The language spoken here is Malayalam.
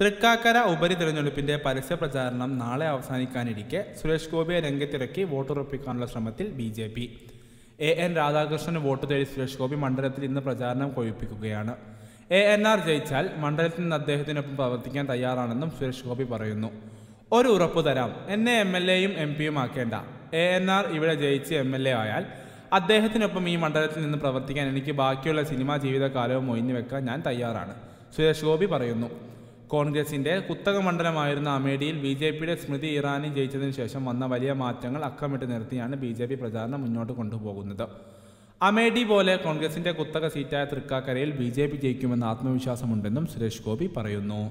തൃക്കാക്കര ഉപരിതെരഞ്ഞെടുപ്പിന്റെ പരസ്യ പ്രചാരണം നാളെ അവസാനിക്കാനിരിക്കെ സുരേഷ് ഗോപിയെ രംഗത്തിറക്കി വോട്ടുറപ്പിക്കാനുള്ള ശ്രമത്തിൽ B J P A N രാധാകൃഷ്ണന് വോട്ട് തേടി സുരേഷ് ഗോപി മണ്ഡലത്തിൽ ഇന്ന് പ്രചാരണം കൊഴിപ്പിക്കുകയാണ് എ എൻ ആർ ജയിച്ചാൽ മണ്ഡലത്തിൽ നിന്ന് അദ്ദേഹത്തിനൊപ്പം പ്രവർത്തിക്കാൻ തയ്യാറാണെന്നും സുരേഷ് ഗോപി പറയുന്നു ഒരു ഉറപ്പ് തരാം എന്നെ എം എൽ എയും എം പിയും ആക്കേണ്ട എ എൻ ആർ ഇവിടെ ജയിച്ച് എം എൽ എ ആയാൽ അദ്ദേഹത്തിനൊപ്പം ഈ മണ്ഡലത്തിൽ നിന്ന് പ്രവർത്തിക്കാൻ എനിക്ക് ബാക്കിയുള്ള സിനിമാ ജീവിതകാലവും ഒഴിഞ്ഞു വെക്കാൻ ഞാൻ തയ്യാറാണ് സുരേഷ് ഗോപി പറയുന്നു കോൺഗ്രസിൻ്റെ കുത്തക മണ്ഡലമായിരുന്ന അമേഠിയിൽ ബി ജെ പിയുടെ സ്മൃതി ഇറാനി ജയിച്ചതിന് ശേഷം വന്ന വലിയ മാറ്റങ്ങൾ അക്കമിട്ട് നിർത്തിയാണ് ബി ജെ പി പ്രചാരണം മുന്നോട്ട് കൊണ്ടുപോകുന്നത് അമേഠി പോലെ കോൺഗ്രസിന്റെ കുത്തക സീറ്റായ തൃക്കാക്കരയിൽ ബി ജെ പി ജയിക്കുമെന്ന ആത്മവിശ്വാസമുണ്ടെന്നും സുരേഷ് ഗോപി പറയുന്നു